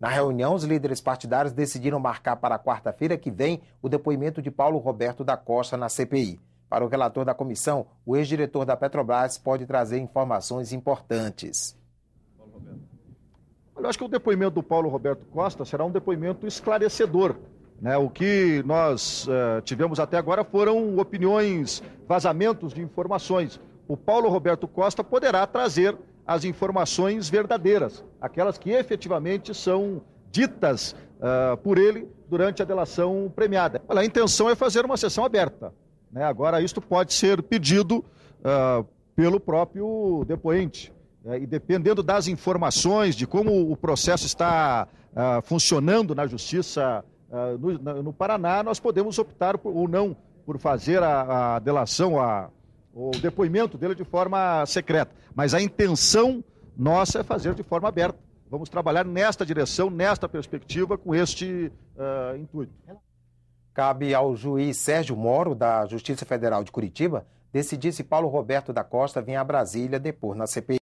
Na reunião, os líderes partidários decidiram marcar para quarta-feira que vem o depoimento de Paulo Roberto da Costa na CPI. Para o relator da comissão, o ex-diretor da Petrobras pode trazer informações importantes. eu acho que o depoimento do Paulo Roberto Costa será um depoimento esclarecedor. Né? O que nós uh, tivemos até agora foram opiniões, vazamentos de informações o Paulo Roberto Costa poderá trazer as informações verdadeiras, aquelas que efetivamente são ditas uh, por ele durante a delação premiada. Olha, a intenção é fazer uma sessão aberta. Né? Agora, isto pode ser pedido uh, pelo próprio depoente. Né? E dependendo das informações, de como o processo está uh, funcionando na justiça no, no, Paraná, nós podemos optar por, ou não por fazer a, a delação, a o depoimento dele de forma secreta. Mas a intenção nossa é fazer de forma aberta. Vamos trabalhar nesta direção, nesta perspectiva, com este uh, intuito. Cabe ao juiz Sérgio Moro, da Justiça Federal de Curitiba, decidir se Paulo Roberto da Costa vem a Brasília depor na CPI.